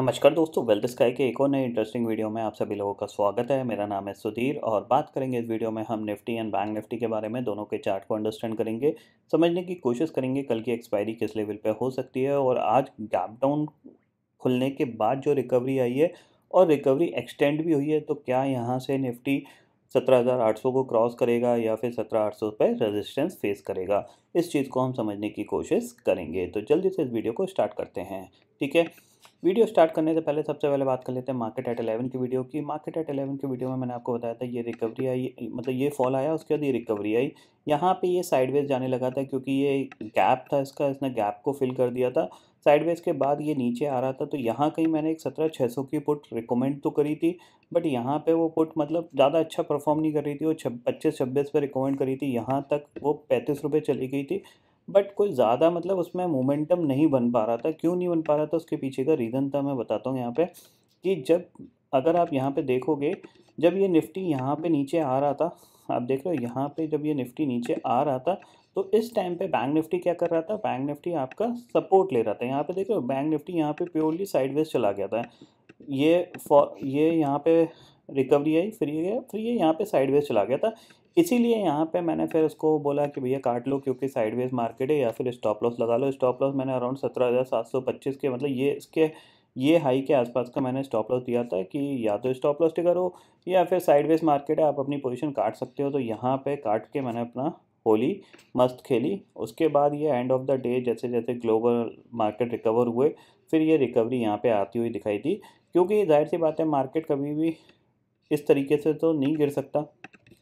नमस्कार दोस्तों wealth sky के एक और नए इंटरेस्टिंग वीडियो में आप सभी लोगों का स्वागत है मेरा नाम है सुधीर और बात करेंगे इस वीडियो में हम निफ्टी एंड बैंक निफ्टी के बारे में दोनों के चार्ट को अंडरस्टैंड करेंगे समझने की कोशिश करेंगे कल की एक्सपायरी किस लेवल पे हो सकती है और आज गैप डाउन खुलने के बाद जो रिकवरी आई है और रिकवरी एक्सटेंड भी हुई है तो क्या यहाँ से निफ्टी सौ को क्रॉस करेगा या फिर सौ पर रेजिस्टेंस फेस करेगा इस चीज़ को हम समझने की कोशिश करेंगे तो जल्दी से इस वीडियो को स्टार्ट करते हैं ठीक है वीडियो स्टार्ट करने से पहले सबसे पहले बात कर लेते हैं मार्केट एट एलेवन की वीडियो की मार्केट एट एलेवन की वीडियो में मैंने आपको बताया था ये रिकवरी आई मतलब ये फॉल आया उसके बाद ये रिकवरी आई यहाँ पे ये साइडवेज जाने लगा था क्योंकि ये गैप था इसका इसने गैप को फिल कर दिया था साइडवेज के बाद ये नीचे आ रहा था तो यहाँ कहीं मैंने एक सत्रह छः सौ की पुट रिकमेंड तो करी थी बट यहाँ पे वो पुट मतलब ज़्यादा अच्छा परफॉर्म नहीं कर रही थी वो छब पच्चीस छब्बीस पर रिकमेंड करी थी यहाँ तक वो पैंतीस रुपये चली गई थी बट कोई ज़्यादा मतलब उसमें मोमेंटम नहीं बन पा रहा था क्यों नहीं बन पा रहा था उसके पीछे का रीज़न था मैं बताता हूँ यहाँ पे कि जब अगर आप यहाँ पे देखोगे जब ये निफ्टी यहाँ पे नीचे आ रहा था आप देख रहे हो यहाँ पे जब ये निफ्टी नीचे आ रहा था तो इस टाइम पे बैंक निफ्टी क्या कर रहा था बैंक निफ्टी आपका सपोर्ट ले रहा था यहाँ पे देख रहे हो बैंक निफ्टी यहाँ पे प्योरली साइडवेज चला गया था ये फॉर ये यहाँ पे रिकवरी आई फिर ये गया फिर ये यहाँ पे साइडवेज चला गया था इसीलिए यहाँ पे मैंने फिर उसको बोला कि भैया काट लो क्योंकि साइडवेज मार्केट है या फिर स्टॉप लॉस लगा लो स्टॉप लॉस मैंने अराउंड सत्रह हज़ार सात सौ पच्चीस के मतलब ये इसके ये हाई के आसपास का मैंने स्टॉप लॉस दिया था कि या तो स्टॉप लॉस टिकर हो या फिर साइडवेज मार्केट है आप अपनी पोजिशन काट सकते हो तो यहाँ पर काट के मैंने अपना होली मस्त खेली उसके बाद ये एंड ऑफ द डे जैसे जैसे ग्लोबल मार्केट रिकवर हुए फिर ये रिकवरी यहाँ पे आती हुई दिखाई दी क्योंकि जाहिर सी बात है मार्केट कभी भी इस तरीके से तो नहीं गिर सकता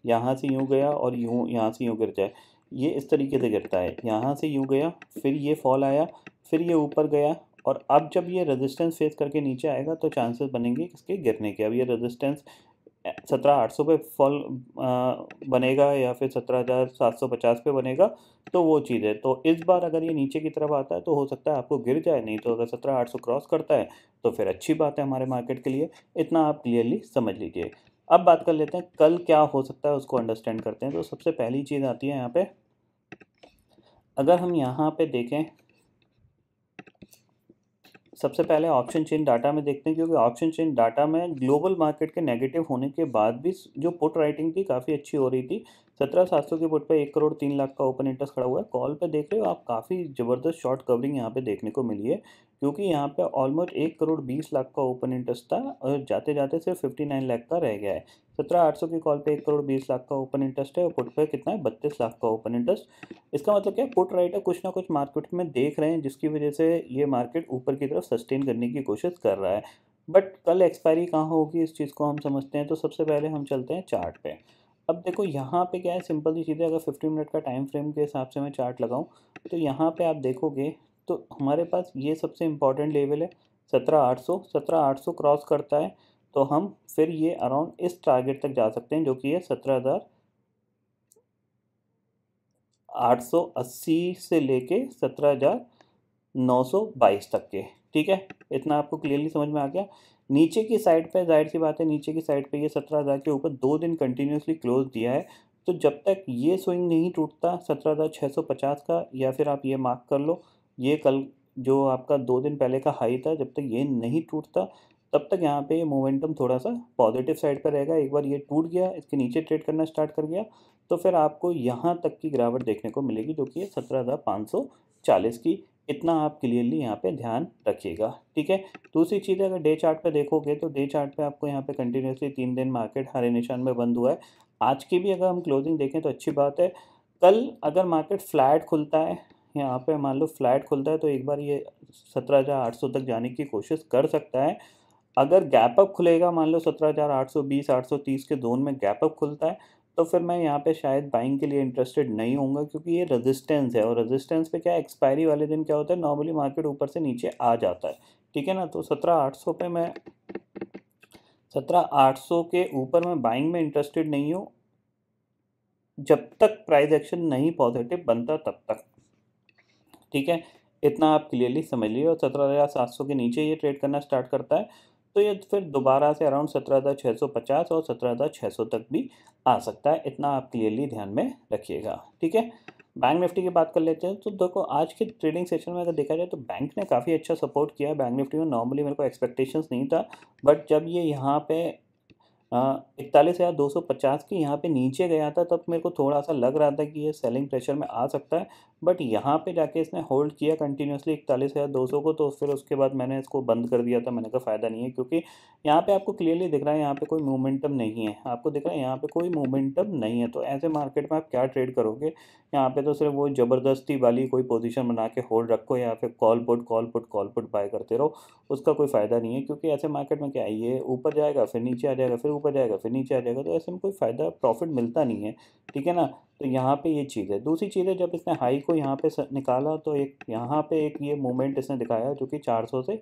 यहाँ से यूँ गया और यूँ यहाँ से यूँ गिर जाए ये इस तरीके से गिरता है यहाँ से यूँ गया फिर ये फॉल आया फिर ये ऊपर गया और अब जब ये रेजिस्टेंस फेस करके नीचे आएगा तो चांसेस बनेंगे इसके गिरने के अब ये रेजिस्टेंस सत्रह आठ सौ पे फॉल बनेगा या फिर सत्रह हज़ार सात सौ पचास पे बनेगा तो वो चीज़ है तो इस बार अगर ये नीचे की तरफ आता है तो हो सकता है आपको गिर जाए नहीं तो अगर सत्रह आठ सौ क्रॉस करता है तो फिर अच्छी बात है हमारे मार्केट के लिए इतना आप क्लियरली समझ लीजिए अब बात कर लेते हैं कल क्या हो सकता है उसको अंडरस्टैंड करते हैं तो सबसे पहली चीज़ आती है यहाँ पर अगर हम यहाँ पर देखें सबसे पहले ऑप्शन चेन डाटा में देखते हैं क्योंकि ऑप्शन चेन डाटा में ग्लोबल मार्केट के नेगेटिव होने के बाद भी जो पुट राइटिंग थी काफ़ी अच्छी हो रही थी सत्रह सात सौ के पुट पे एक करोड़ तीन लाख का ओपन इंटरेस्ट खड़ा हुआ है कॉल पे देख रहे हो आप काफ़ी ज़बरदस्त शॉर्ट कवरिंग यहाँ पे देखने को मिली है क्योंकि यहाँ पे ऑलमोस्ट एक करोड़ बीस लाख का ओपन इंटरेस्ट था और जाते जाते सिर्फ फिफ्टी नाइन लाख का रह गया है सत्रह आठ सौ के कॉल पे एक करोड़ बीस लाख का ओपन इंटरेस्ट है और पुट पे कितना है बत्तीस लाख का ओपन इंटरेस्ट इसका मतलब क्या पुट राइटर कुछ ना कुछ मार्केट में देख रहे हैं जिसकी वजह से ये मार्केट ऊपर की तरफ सस्टेन करने की कोशिश कर रहा है बट कल एक्सपायरी कहाँ होगी इस चीज़ को हम समझते हैं तो सबसे पहले हम चलते हैं चार्ट पे अब देखो यहाँ पे क्या है सिंपल सी सीधे अगर फिफ्टी मिनट का टाइम फ्रेम के हिसाब से मैं चार्ट लगाऊँ तो यहाँ पे आप देखोगे तो हमारे पास ये सबसे इम्पॉर्टेंट लेवल है सत्रह आठ सौ सत्रह आठ सौ क्रॉस करता है तो हम फिर ये अराउंड इस टारगेट तक जा सकते हैं जो कि है सत्रह हज़ार आठ सौ अस्सी से लेके सत्रह हज़ार नौ सौ बाईस तक के ठीक है इतना आपको क्लियरली समझ में आ गया नीचे की साइड पे जाहिर सी बात है नीचे की साइड पे ये सत्रह हज़ार के ऊपर दो दिन कंटिन्यूसली क्लोज दिया है तो जब तक ये स्विंग नहीं टूटता सत्रह हज़ार छः सौ पचास का या फिर आप ये मार्क कर लो ये कल जो आपका दो दिन पहले का हाई था जब तक ये नहीं टूटता तब तक यहाँ पे ये मोमेंटम थोड़ा सा पॉजिटिव साइड पर रहेगा एक बार ये टूट गया इसके नीचे ट्रेड करना स्टार्ट कर गया तो फिर आपको यहाँ तक की गिरावट देखने को मिलेगी जो कि सत्रह हज़ार पाँच सौ चालीस की इतना आप क्लियरली यहाँ पे ध्यान रखिएगा ठीक है दूसरी चीज़ अगर डे चार्ट पे देखोगे तो डे चार्ट पे आपको यहाँ पे कंटिन्यूसली तीन दिन मार्केट हरे निशान में बंद हुआ है आज की भी अगर हम क्लोजिंग देखें तो अच्छी बात है कल अगर मार्केट फ्लैट खुलता है यहाँ पे मान लो फ्लैट खुलता है तो एक बार ये सत्रह हज़ार आठ सौ तक जाने की कोशिश कर सकता है अगर गैप अप खुलेगा मान लो सत्रह हज़ार आठ सौ बीस आठ सौ तीस के जोन में गैप अप खुलता है तो फिर मैं यहाँ पे शायद बाइंग के लिए इंटरेस्टेड नहीं हूँ क्योंकि ये रेजिस्टेंस है और रेजिस्टेंस पे क्या एक्सपायरी वाले दिन क्या होता है नॉर्मली मार्केट ऊपर से नीचे आ जाता है ठीक है ना तो सत्रह आठ सौ पे मैं सत्रह आठ सौ के ऊपर मैं बाइंग में इंटरेस्टेड नहीं हूँ जब तक प्राइस एक्शन नहीं पॉजिटिव बनता तब तक ठीक है इतना आप क्लियरली समझ लीजिए और सत्रह हज़ार सात सौ के नीचे ये ट्रेड करना स्टार्ट करता है तो ये फिर दोबारा से अराउंड सत्रह हज़ार छः सौ पचास और सत्रह हज़ार छः सौ तक भी आ सकता है इतना आप क्लियरली ध्यान में रखिएगा ठीक है बैंक निफ्टी की बात कर लेते हैं तो देखो आज के ट्रेडिंग सेशन में अगर देखा जाए तो बैंक ने काफ़ी अच्छा सपोर्ट किया है बैंक निफ्टी में नॉर्मली मेरे को एक्सपेक्टेशंस नहीं था बट जब ये यहाँ पे हाँ, हम्म। इकतालीस हज़ार दो सौ पचास के यहाँ पे नीचे गया था तब मेरे को थोड़ा सा लग रहा था कि ये सेलिंग प्रेशर में आ सकता है बट यहाँ पे जाके इसने होल्ड किया कंटिन्यूसली इकतालीस हज़ार दो सौ को तो फिर उसके बाद मैंने इसको बंद कर दिया था मैंने कहा फ़ायदा नहीं है क्योंकि यहाँ पे आपको क्लियरली दिख रहा है यहाँ पर कोई मोमेंटम नहीं है आपको दिख रहा है यहाँ पर कोई मोमेंटम नहीं है तो ऐसे मार्केट में आप क्या ट्रेड करोगे यहाँ पर तो सिर्फ वो ज़बरदस्ती वाली कोई पोजीशन बना के होल्ड रखो या फिर call put call put call put buy करते रहो उसका कोई फ़ायदा नहीं है क्योंकि ऐसे मार्केट में क्या है ये ऊपर जाएगा फिर नीचे आ जाएगा फिर ऊपर जाएगा फिर नीचे आ जाएगा तो ऐसे में कोई फ़ायदा प्रॉफिट मिलता नहीं है ठीक है ना तो यहाँ पे ये चीज़ है दूसरी चीज़ है जब इसने हाई को यहाँ पे निकाला तो एक यहाँ पे एक ये मूवमेंट इसने दिखाया जो कि 400 से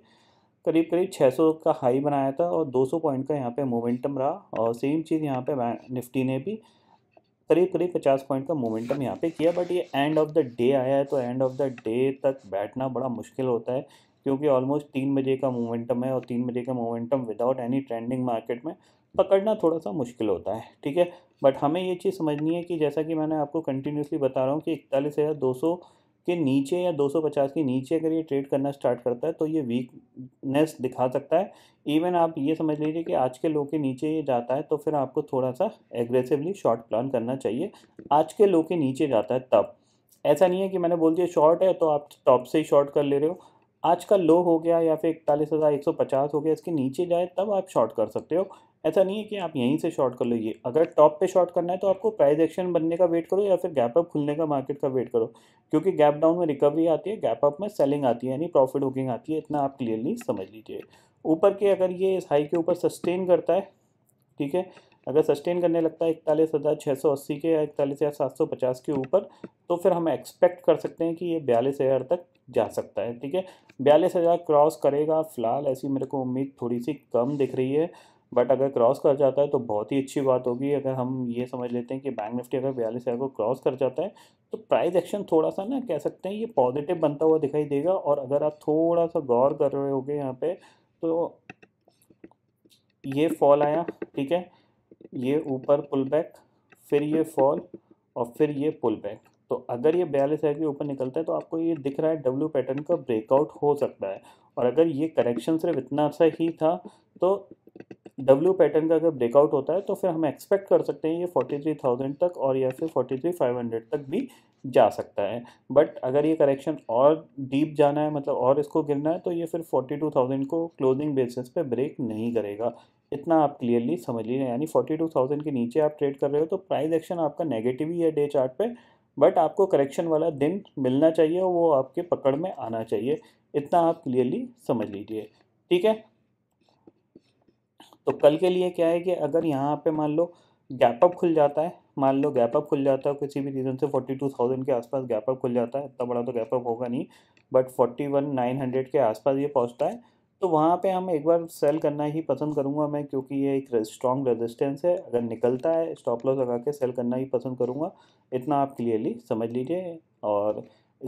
करीब करीब 600 का हाई बनाया था और 200 पॉइंट का यहाँ पे मोमेंटम रहा और सेम चीज़ यहाँ पे निफ्टी ने भी करीब करीब पचास पॉइंट का मोमेंटम यहाँ पे किया बट ये एंड ऑफ द डे आया है तो एंड ऑफ द डे तक बैठना बड़ा मुश्किल होता है क्योंकि ऑलमोस्ट तीन बजे का मोमेंटम है और तीन बजे का momentum without any trending market में पकड़ना थोड़ा सा मुश्किल होता है ठीक है बट हमें ये चीज़ समझनी है कि जैसा कि मैंने आपको कंटिन्यूसली बता रहा हूँ कि इकतालीस हज़ार दो सौ के नीचे या दो सौ पचास के नीचे अगर ये ट्रेड करना स्टार्ट करता है तो ये वीकनेस दिखा सकता है इवन आप ये समझ लीजिए कि आज के लो के नीचे ये जाता है तो फिर आपको थोड़ा सा एग्रेसिवली शॉर्ट प्लान करना चाहिए आज के लो के नीचे जाता है तब ऐसा नहीं है कि मैंने बोल दिया शॉर्ट है तो आप टॉप से ही शॉर्ट कर ले रहे हो आज का लो हो गया या फिर इकतालीस हज़ार एक सौ पचास हो गया इसके नीचे जाए तब आप शॉर्ट कर सकते हो ऐसा नहीं है कि आप यहीं से शॉर्ट कर लीजिए अगर टॉप पे शॉर्ट करना है तो आपको प्राइस एक्शन बनने का वेट करो या फिर गैप अप खुलने का मार्केट का वेट करो क्योंकि गैप डाउन में रिकवरी आती है गैप अप में सेलिंग आती है यानी प्रॉफिट बुकिंग आती है इतना आप क्लियरली समझ लीजिए ऊपर के अगर ये इस हाई के ऊपर सस्टेन करता है ठीक है अगर सस्टेन करने लगता है इकतालीस हज़ार छः सौ अस्सी के या इकतालीस हज़ार सात सौ पचास के ऊपर तो फिर हम एक्सपेक्ट कर सकते हैं कि ये बयालीस हज़ार तक जा सकता है ठीक है बयालीस हज़ार क्रॉस करेगा फ़िलहाल ऐसी मेरे को उम्मीद थोड़ी सी कम दिख रही है बट अगर क्रॉस कर जाता है तो बहुत ही अच्छी बात होगी अगर हम ये समझ लेते हैं कि बैंक निफ्टी अगर बयालीस हज़ार को क्रॉस कर जाता है तो प्राइस एक्शन थोड़ा सा ना कह सकते हैं ये पॉजिटिव बनता हुआ दिखाई देगा और अगर आप थोड़ा सा गौर कर रहे होगे यहाँ पे तो ये फॉल आया ठीक है ये ऊपर पुल बैक फिर ये फॉल और फिर ये पुल बैक तो अगर ये बयालीस हज़ार के ऊपर निकलता है तो आपको ये दिख रहा है डब्ल्यू पैटर्न का ब्रेकआउट हो सकता है और अगर ये करेक्शन सिर्फ इतना सा ही था तो डब्ल्यू पैटर्न का अगर ब्रेकआउट होता है तो फिर हम एक्सपेक्ट कर सकते हैं ये 43,000 तक और या फिर 43,500 तक भी जा सकता है बट अगर ये करेक्शन और डीप जाना है मतलब और इसको गिरना है तो ये फिर 42,000 को क्लोजिंग बेसिस पे ब्रेक नहीं करेगा इतना आप क्लियरली समझ लीजिए यानी थाउजेंड के नीचे आप ट्रेड कर रहे हो तो प्राइस एक्शन आपका नेगेटिव ही है डे चार्ट पे बट आपको करेक्शन वाला दिन मिलना चाहिए और वो आपके पकड़ में आना चाहिए इतना आप क्लियरली समझ लीजिए ठीक है तो कल के लिए क्या है कि अगर यहाँ पे मान लो गैप अप खुल जाता है मान लो गैप अप खुल जाता है किसी भी रीज़न से फोर्टी टू थाउजेंड के आसपास गैप अप खुल जाता है इतना बड़ा तो गैप अप होगा नहीं but forty one nine hundred के आसपास ये पहुँचता है तो वहाँ पे हम एक बार सेल करना ही पसंद करूँगा मैं क्योंकि ये एक स्ट्रॉन्ग रेजिस्टेंस है अगर निकलता है स्टॉप लॉस लगा के सेल करना ही पसंद करूँगा इतना आप क्लियरली समझ लीजिए और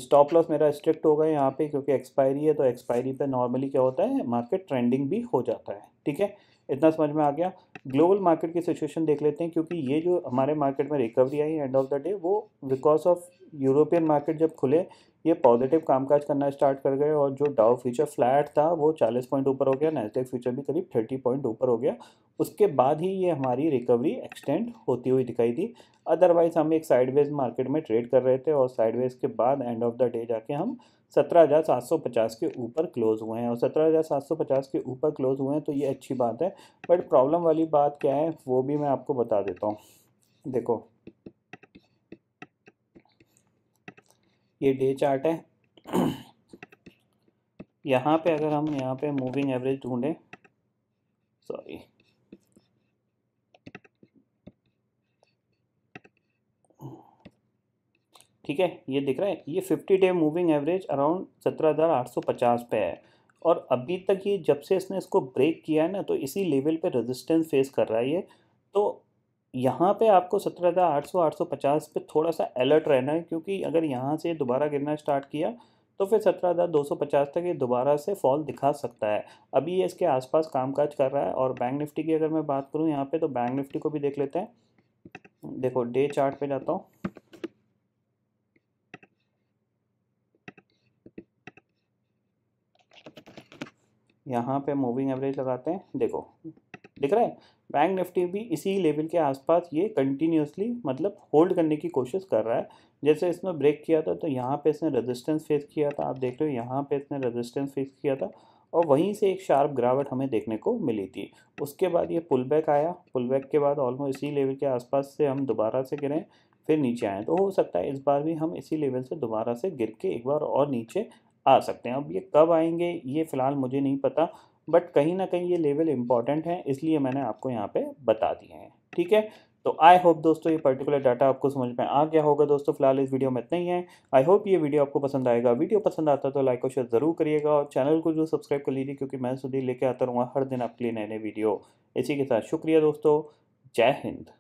स्टॉप लॉस मेरा स्ट्रिक्ट होगा यहाँ पे क्योंकि एक्सपायरी है तो एक्सपायरी पे नॉर्मली क्या होता है मार्केट ट्रेंडिंग भी हो जाता है ठीक है इतना समझ में आ गया ग्लोबल मार्केट की सिचुएशन देख लेते हैं क्योंकि ये जो हमारे मार्केट में रिकवरी आई एंड ऑफ द डे वो बिकॉज ऑफ यूरोपियन मार्केट जब खुले ये पॉजिटिव कामकाज करना स्टार्ट कर गए और जो डाउ फ्यूचर फ्लैट था वो 40 पॉइंट ऊपर हो गया नेस्टेक फ्यूचर भी करीब 30 पॉइंट ऊपर हो गया उसके बाद ही ये हमारी रिकवरी एक्सटेंड होती हुई दिखाई दी अदरवाइज हम एक साइडवेज मार्केट में ट्रेड कर रहे थे और साइडवेज के बाद एंड ऑफ द डे जाके हम 17,750 के ऊपर क्लोज़ हुए हैं और 17,750 के ऊपर क्लोज़ हुए हैं तो ये अच्छी बात है बट प्रॉब्लम वाली बात क्या है वो भी मैं आपको बता देता हूँ देखो ये डे चार्ट है यहाँ पे अगर हम यहाँ पे मूविंग एवरेज ढूंढें सॉरी ठीक है ये दिख रहा है ये fifty day moving average around सत्रह हज़ार आठ सौ पचास पे है और अभी तक ये जब से इसने इसको ब्रेक किया है ना तो इसी लेवल पे रेजिस्टेंस फेस कर रहा है ये तो यहाँ पे आपको सत्रह हज़ार आठ सौ आठ सौ पचास पे थोड़ा सा अलर्ट रहना है क्योंकि अगर यहाँ से दोबारा गिरना स्टार्ट किया तो फिर सत्रह हज़ार दो सौ पचास तक ये दोबारा से फॉल दिखा सकता है अभी ये इसके आसपास कामकाज कर रहा है और बैंक निफ्टी की अगर मैं बात करूँ यहाँ पे तो बैंक निफ्टी को भी देख लेते हैं देखो डे चार्ट पे जाता हूँ यहाँ पे मूविंग एवरेज लगाते हैं देखो दिख रहा है बैंक निफ्टी भी इसी लेवल के आसपास ये कंटिन्यूसली मतलब होल्ड करने की कोशिश कर रहा है जैसे इसमें ब्रेक किया था तो यहाँ पे इसने रेजिस्टेंस फेस किया था आप देख रहे हो यहाँ पे इसने रेजिस्टेंस फेस किया था और वहीं से एक शार्प गिरावट हमें देखने को मिली थी उसके बाद ये पुल बैक आया पुल बैक के बाद ऑलमोस्ट इसी लेवल के आसपास से हम दोबारा से गिरें फिर नीचे आएँ तो हो सकता है इस बार भी हम इसी लेवल से दोबारा से गिर के एक बार और नीचे आ सकते हैं अब ये कब आएंगे ये फ़िलहाल मुझे नहीं पता बट कहीं ना कहीं ये लेवल इंपॉर्टेंट है इसलिए मैंने आपको यहाँ पे बता दिए हैं ठीक है तो आई होप दोस्तों ये पर्टिकुलर डाटा आपको समझ में आ गया होगा दोस्तों फिलहाल इस वीडियो में इतना ही है आई होप ये वीडियो आपको पसंद आएगा वीडियो पसंद आता है तो लाइक और शेयर ज़रूर करिएगा और चैनल को जो सब्सक्राइब कर लीजिए क्योंकि मैं सुधीर लेके आता रहूँगा हर दिन आपके लिए नए नए वीडियो इसी के साथ शुक्रिया दोस्तों जय हिंद